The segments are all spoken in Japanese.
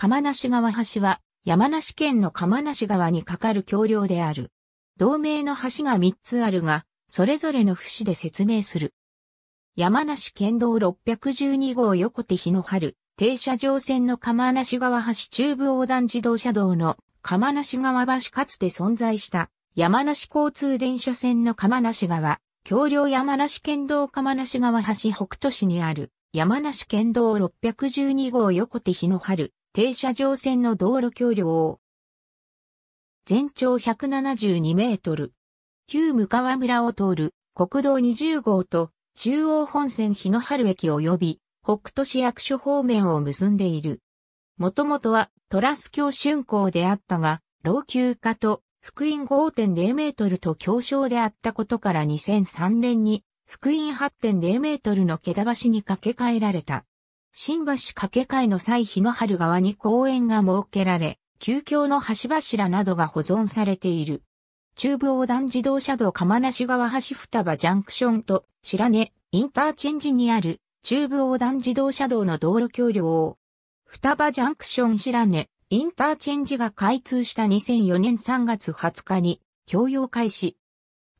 釜梨川橋は、山梨県の釜梨川に架かる橋梁である。同名の橋が3つあるが、それぞれの節で説明する。山梨県道612号横手日の春、停車場線の釜梨川橋中部横断自動車道の釜梨川橋かつて存在した山梨交通電車線の釜梨川、橋梁山梨県道釜梨川橋北都市にある山梨県道612号横手日の春、停車場線の道路橋梁を、全長172メートル、旧向川村を通る国道20号と中央本線日野春駅及び北都市役所方面を結んでいる。もともとはトラス橋竣工であったが、老朽化と福音5.0メートルと強争であったことから2003年に福音8.0メートルの毛田橋に架け替えられた。新橋掛け替えの際日の春側に公園が設けられ、旧橋の橋柱などが保存されている。中部横断自動車道釜梨川橋双葉ジャンクションと白根インターチェンジにある中部横断自動車道の道路橋梁を双葉ジャンクション白根インターチェンジが開通した2004年3月20日に共用開始。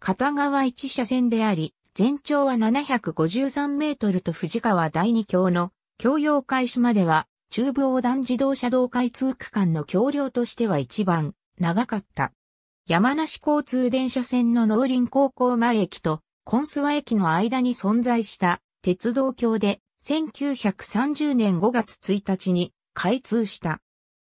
片側1車線であり、全長は753メートルと藤川第2橋の供用開始までは、中部横断自動車道開通区間の橋梁としては一番長かった。山梨交通電車線の農林高校前駅とコンスワ駅の間に存在した鉄道橋で1930年5月1日に開通した。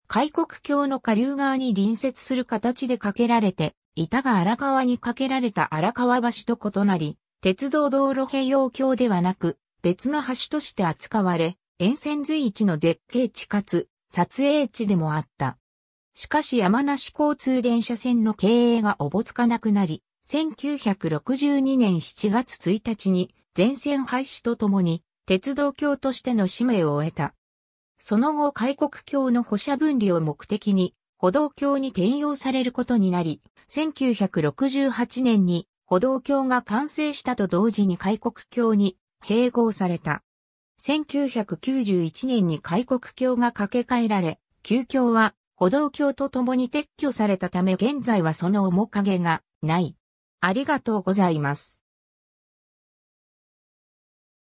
開国橋の下流側に隣接する形で架けられて、板が荒川に架けられた荒川橋と異なり、鉄道道路併用橋ではなく、別の橋として扱われ、沿線随一の絶景地かつ撮影地でもあった。しかし山梨交通電車線の経営がおぼつかなくなり、1962年7月1日に全線廃止とともに鉄道橋としての使命を終えた。その後開国橋の歩車分離を目的に歩道橋に転用されることになり、1968年に歩道橋が完成したと同時に開国橋に併合された。1991年に開国橋が架け替えられ、旧橋は歩道橋とともに撤去されたため現在はその面影がない。ありがとうございます。